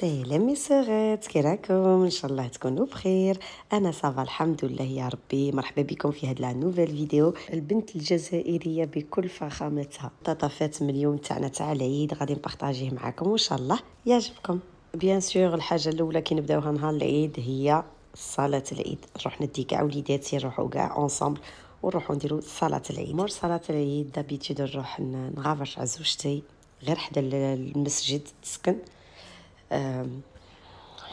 سلام يا صغات كي راكم ان شاء الله تكونوا بخير انا صافا الحمد لله يا ربي مرحبا بكم في هاد لا نوفيل فيديو البنت الجزائريه بكل فخامتها طاطافات من اليوم تاعنا تاع العيد غادي نبارطاجيه معاكم وان شاء الله يعجبكم بيان سور الحاجه الاولى كي نبداوها نهار العيد هي صلاه العيد نروح ندي كاع وليداتي نروحوا كاع اونصومبل ونروحوا نديروا صلاه العيد مور صلاه العيد دابيتود نروح نغافر على زوجتي غير حدا المسجد تسكن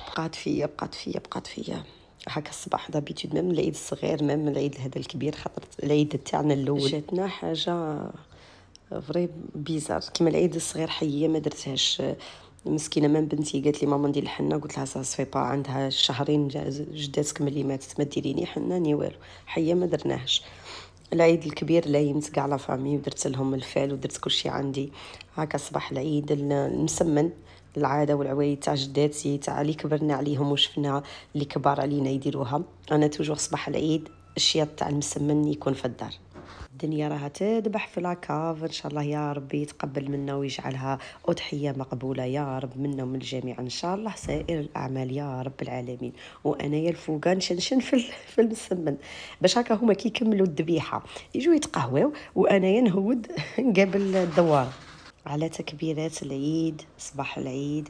بقات فيا بقات فيا بقات فيا هكا الصباح دابيتود ميم العيد الصغير ميم العيد هذا الكبير خاطر العيد تاعنا الاول جاتنا حاجه فري بيزار كيما العيد الصغير حيه ما درتهاش مسكينه من بنتي قالت لي ماما ندير الحنه قلت لها سا سفيبا عندها شهرين جداتك ملي ماتت ما ديريني حنه ني والو حيه ما درناهش العيد الكبير ليمت كاع لا فامي ودرت لهم الفال ودرت كلشي عندي هكا صباح العيد المسمن العاده والعوايد تاع جداتي تاع اللي كبرنا عليهم وشفنا اللي كبار علينا يديروها انا توجور صباح العيد الشياط تاع المسمن يكون في الدار الدنيا راها تذبح في لاكاف ان شاء الله يا ربي يتقبل منا ويجعلها اضحيه مقبوله يا رب منا ومن الجميع ان شاء الله سائر الاعمال يا رب العالمين وانايا الفوقان شنشن في في المسمن باش هكا هما كيكملوا الذبيحه يجوا يتقهواو وانايا نهود نقابل الدوار على تكبيرات العيد صباح العيد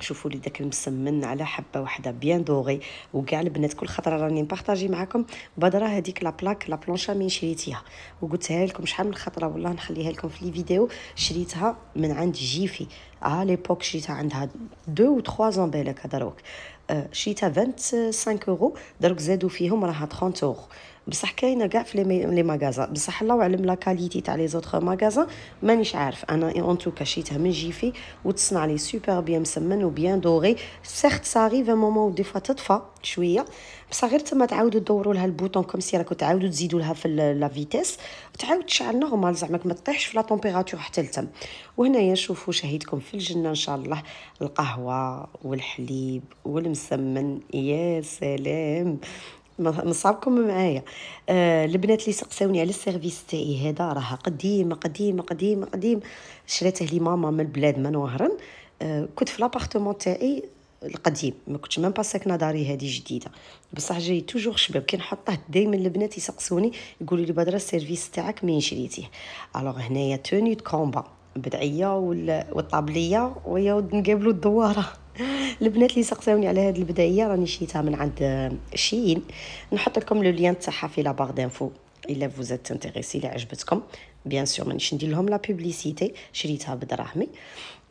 شوفوا لي داك المسمن على حبه واحده بيان دوغي وكاع البنات كل خطره راني نبارطاجي معاكم بدره هذيك لا بلاك لا بلونشا من شريتيها وقلتها لكم شحال من خطره والله نخليها لكم في لي فيديو شريتها من عند جيفي ا آه، ليبوك شريتها عندها 2 و 3 زون بالك دروك شريتها 25 يورو دروك زادوا فيهم راها 30 يورو بصح كاينه كاع في لي ماغازا بصح الله اعلم لا كاليتي تاع لي زوتر ماغازا مانيش عارف انا اون توكا شريتها من جيفي وتصنع لي سوبر بيان مسمن وبيان دوري سيرت ساريف في مومون دي فوا تطفى شويه بصح غير تما تعاودوا دوروا لها البوطون كوم سي راكو تعاودوا تزيدوا لها في لا فيتيس وتعاود تشعل نورمال زعما ما تطيحش في لا طومبيراتور حتى لتم وهنايا شوفوا شهيدكم في الجنه ان شاء الله القهوه والحليب والمسمن يا سلام مصابكم معايا آه البنات اللي سقساوني على السيرفيس تاعي هذا راه قديم قديم قديم قديم شريته لي ماما من البلاد من وهرن آه كنت في لابارتمون تاعي القديم ما كنتش ميم با ساكنه داري هذه جديده بصح جاي توجور شباب كي نحطه دائما البنات يسقسوني يقولوا لي بدر السيرفيس تاعك مين شريتيه الوغ هنايا توني كومبا بدعيه والطابليه وياود نقابلو الدواره البنات اللي سقساوني على هاد البدايه راني شيتها من عند شين نحط لكم لو لين تاعها في لابار دانفو الا فوزات تنتيغيسي اللي عجبتكم بيان سور مانيش ندير لهم لا بوبليسيتي شريتها بدراهمي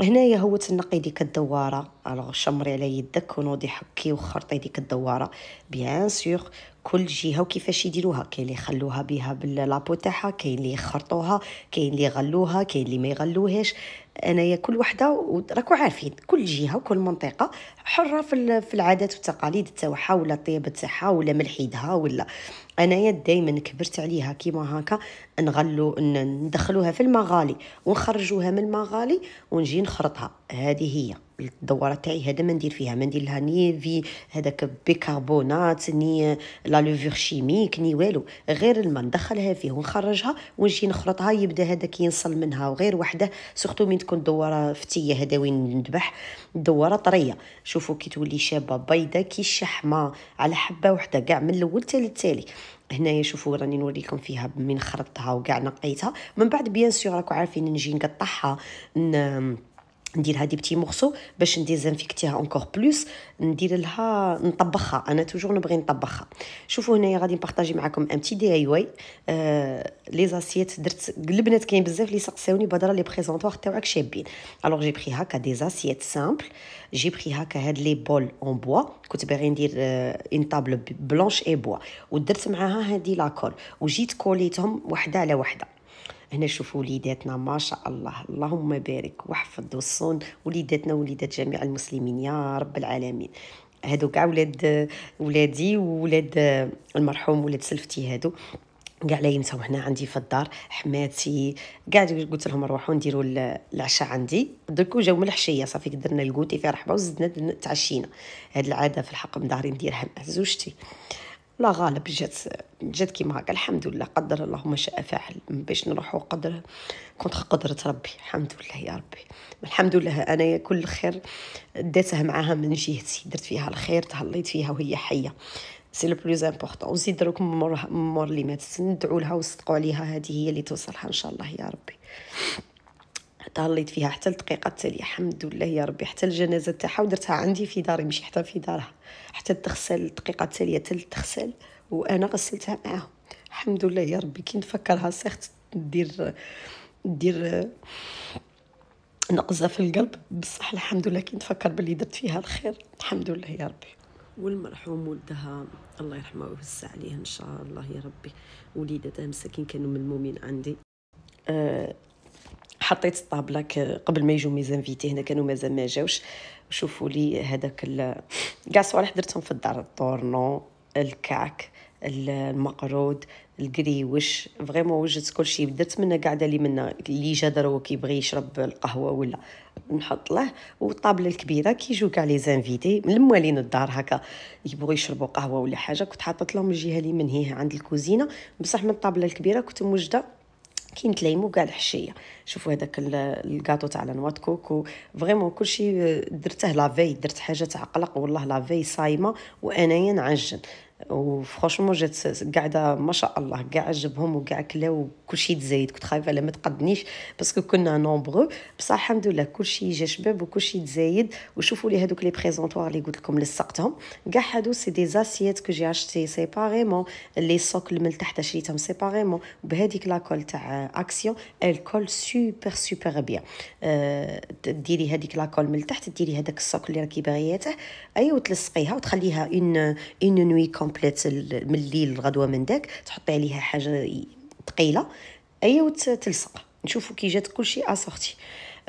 هنايا هو تنقي ديك الدواره الوغ شمري على يدك ونوضي حكي وخرطي ديك الدواره بيان سور كل جهه وكيفاش يديروها كاين اللي خلوها بها باللابو تاعها كاين اللي يخرطوها كاين اللي غلوها كاين اللي ما يغلوهاش انايا كل وحده راكو عارفين كل جهه وكل منطقه حره في العادات والتقاليد تاعها ولا الطيب تاعها ولا ملحيدها ولا انايا دائما كبرت عليها كيما هكا نغلو ندخلوها في المغالي ونخرجوها من المغالي ونجي نخرطها هذه هي الدوره تاعي هذا ما ندير فيها ما ندير لها ني في هذاك بيكربونات ني لا لوفور شيميك ني والو غير الماء ندخلها فيه ونخرجها ونجي نخلطها يبدا هذاك ينصل منها وغير وحده سورتو من تكون دواره فتيه هذا وين نذبح دواره طريه شوفوا كي تولي شابه بيضه كي الشحمه على حبه وحده كاع من الاول حتى للتالي هنايا شوفوا راني نوريكم فيها من خرطتها وكاع نقيتها من بعد بيان سيغ راكو عارفين نجي نقطعها ندير هادي بتي مخصو باش نديزانفيكتيها اونكور بلوس ندير لها نطبخها انا توجور نبغي نطبخها شوفوا هنايا غادي نبارطاجي معكم ام تي دي اي واي آه لي زاسيت درت البنات كاين بزاف لي سقساوني بهضره لي بريزونتوار تاعك شابين الوغ جي بري هاكا دي زاسيت سامبل جي بري هاكا هاد لي بول اون بوا كنت باغي ندير اون آه طابل بلونش اي بوا ودرت معاها هادي لاكول وجيت كوليتهم وحده على وحده هنا شوفوا وليداتنا ما شاء الله اللهم بارك واحفظ وصون وليداتنا وليدات جميع المسلمين يا رب العالمين هادو كاع ولاد ولادي وولاد المرحوم ولاد سلفتي هادو كاع لايمتهم هنا عندي في الدار حماتي كاع قلت لهم روحوا نديروا العشاء عندي دركو جاو من الحشيه صافي درنا الكوتي فيها رحبه وزدنا تعشينا هاد العاده في الحق مداري نديرها مع زوجتي آه لا غالب جات جات كيما هكا الحمد لله قدر الله ما شاء فعل باش نروحو قدر كنت قدرت ربي الحمد لله يا ربي الحمد لله انا كل خير ديتها معاها من جهتي درت فيها الخير تهليت فيها وهي حيه سي لو بلوز امبورطون وزيد دروك مور اللي ماتت ندعو لها وصدقوا عليها هذه هي اللي توصلها ان شاء الله يا ربي تهليت فيها حتى الدقيقه التاليه الحمد لله يا ربي حتى الجنازه تاعها ودرتها عندي في داري ماشي حتى في دارها حتى تغسل الدقيقه التاليه حتى تغسل وانا غسلتها معاهم الحمد لله يا ربي كي نفكرها سيخت دير دير نقزه في القلب بصح الحمد لله كي نتفكر باللي درت فيها الخير الحمد لله يا ربي والمرحوم ولدها الله يرحمه ويوسع عليه ان شاء الله يا ربي وليدتها مساكين كانوا ملمومين عندي آه، حطيت الطابله قبل ما يجوا ميزانفيتي هنا كانوا مازال ما جاوش شوفوا لي هذاك كاع الصوالح درتهم في الدار الطورنو الكعك المقرود القريوش فريمون وجدت كل شيء درت منا قاعده اللي منا اللي جا درو كيبغي يشرب القهوه ولا نحط له والطابله الكبيره كيجيو كاع لي زانفيتي الموالين الدار هكا يبغوا يشربوا قهوه ولا حاجه كنت حاطط لهم الجهه اللي هي عند الكوزينه بصح من الطابله الكبيره كنت موجده نتلايمو كاع الحشيه شوفوا هذاك الكاطو تاع لانوات كوكو فريمون كلشي آه، درته لافي درت حاجه تعقلق والله لافي صايمه وانايا نعجن وفرانشمون جات قاعده ما شاء الله كاع عجبهم وكاع كلاو كلشي تزايد كنت خايفه لا ما تقدنيش باسكو كنا نومبرو بصح الحمد لله كلشي جا شباب وكلشي تزايد وشوفوا لي هذوك لي بريزونطوار اللي قلت لكم لصقتهم كاع هادو سي دي زاسيات كو جي اشتي سيباريمون لي سوكل من تحت شريتهم سيباريمون بهذيك لاكول تاع اكسيون الكول سوبر سوبر بيان أه ديري هذيك لاكول من تحت ديري هذاك السوك اللي راكي باغياته اي أيوة تلصقيها وتخليها اون اون نوي كوم كومبليت من الليل الغدوه من داك تحطي عليها حاجه ثقيله ايا وتلصق نشوفوا كي جات كلشي اسورتي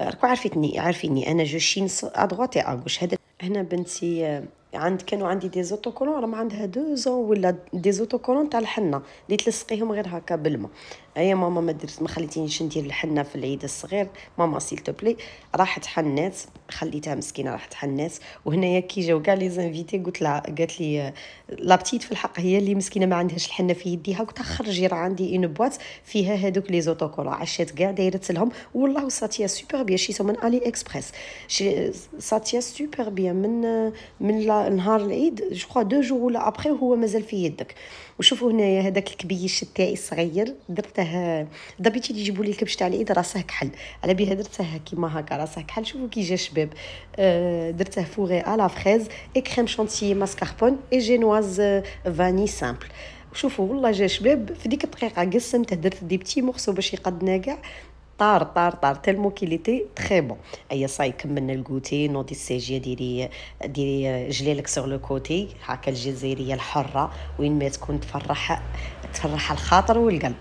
راكو أه، عارفيتني عارفيني انا جو شين ادغوات اي اغوش هذا هنا بنتي آه، عند كانوا عندي دي زوتوكولون ما عندها دو زون ولا دي زوتوكولون تاع الحنه اللي تلصقيهم غير هكا بالماء هي ماما ما درت ما خليتينيش ندير الحنه في العيد الصغير ماما سيل توبلي راحت حنات خليتها مسكينه راحت حنات وهنايا كي جاو كاع لي زانفيتي قلت لها قالت لي لا بتيت في الحق هي اللي مسكينه ما عندهاش الحنه في يديها قلت خرجي راه عندي اون بواط فيها هذوك لي زوتوكولا عشات كاع دايرت لهم والله ساتيا سوبر بيان شيتهم من الي اكسبريس ساتيا سوبر بيان من من نهار العيد جو كخوا دو جور ولا ابخي هو مازال في يدك وشوفوا هنايا هذاك الكبيش تاعي الصغير درته ضبيتي اللي يجيبوا لي الكبش تاع العيد راسه كحل على بها درته كيما هكا راسه كحل شوفوا كي جا شباب آه، درته فوغي على فريز اي كريم شانتيي ماسكاربون اي جينواز فاني سامبل شوفوا والله جا شباب في ديك الدقيقه قسمته درت دي بتي مورسو باش يقدنا كاع طار طار طار تالمو كيليتي تخي بون ايا صاي كملنا الكوتي نوضي السيجية ديري ديري جلالك سوغ لو كوتي هاكا الجزائريه الحره وين ما تكون تفرح تفرح الخاطر والقلب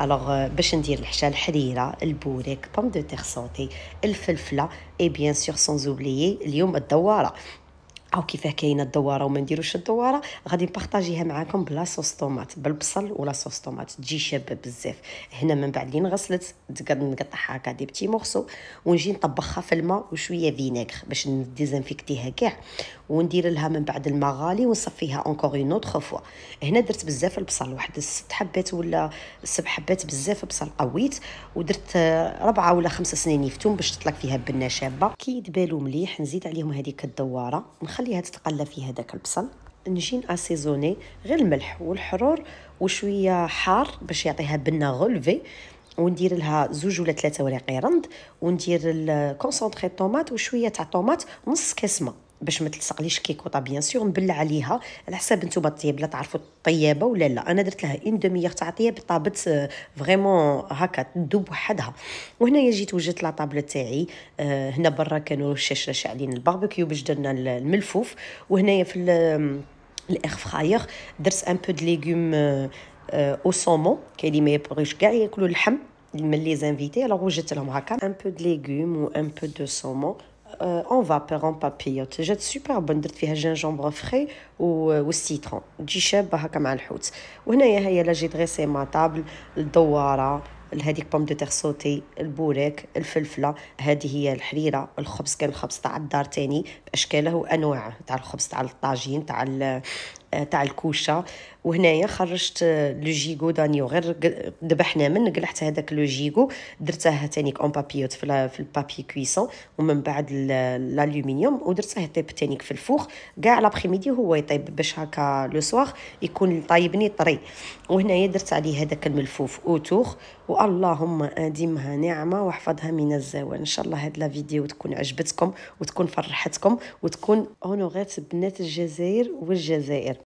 الوغ باش ندير الحشا الحريره البوريك بوم دو تيغ سوتي الفلفله اي بيان سور سون زوبليي اليوم الدواره او كيفاه كاينه الدواره وما نديروش الدواره غادي نبارطاجيها معاكم بلا صوص طوماط بالبصل ولا صوص طوماط تجي شابه بزاف هنا من بعد اللي غسلت نقطعها هكا دي بتي مورسو ونجي نطبخها في الماء وشويه فينيغ باش نديزانفيكتيها كاع وندير لها من بعد المغالي ونصفيها اونكور اون اوتر فوا هنا درت بزاف البصل واحد ست حبات ولا سبع حبات بزاف بصل قويت ودرت ربعه ولا خمسة سنين يفتون باش تطلق فيها بنه شابه كي يدبالو مليح نزيد عليهم هذيك الدواره نخليها تتقلى في هذاك البصل نجي ناسيزوني غير الملح والحرور وشويه حار باش يعطيها بنه غولفي وندير لها زوج ولا ثلاثه ورقي رند وندير الكونسونطري طوماط وشويه تاع طوماط نص كاس ماء باش ما تلصقليش كيكوطا بيان سور نبلع عليها على حساب نتوما الطياب لا تعرفوا الطيابه ولا لا انا درت لها اون دوميير تاع طياب طابت فريمون هكا تدوب وحدها وهنايا جيت وجدت لا طابله تاعي آه، هنا برا كانوا الشاشه شاعلين الباربيكيو باش درنا الملفوف وهنايا في الاير فراير درت ان بو دو ليغوم او صومون كاين اللي ما يبغيش كاع ياكلوا اللحم من لي زانفيتي الوغ وجدت لهم هكا ان بو دو ليغوم و ان بو دو صومون اون فابور اون بابيوت جات سوبر بون درت فيها جينجومبر فخي والسيترون تجي شابه هكا مع الحوت وهنايا هي لا جي دغيسي ما طابل الدواره هذيك بوم دو تيغ سوتي البوريك الفلفله هذه هي الحريره الخبز كان الخبز تاع الدار تاني باشكاله وانواعه تاع الخبز تاع الطاجين تاع آه، تاع الكوشه وهنايا خرجت آه، لو جيغو دانيو غير ذبحنا من قلحت هذاك لو جيغو درته تانيك اون بابيوت في, في البابي كويسون ومن بعد الالومنيوم ودرته يطيب تانيك في الفوخ كاع لابخيميدي هو يطيب باش هكا لو سواغ يكون طايبني طري وهنايا درت عليه هذاك الملفوف اوتوخ واللهم اديمها نعمه واحفظها من الزوال ان شاء الله هاد لا فيديو تكون عجبتكم وتكون فرحتكم وتكون اونوغيت بنات الجزائر والجزائر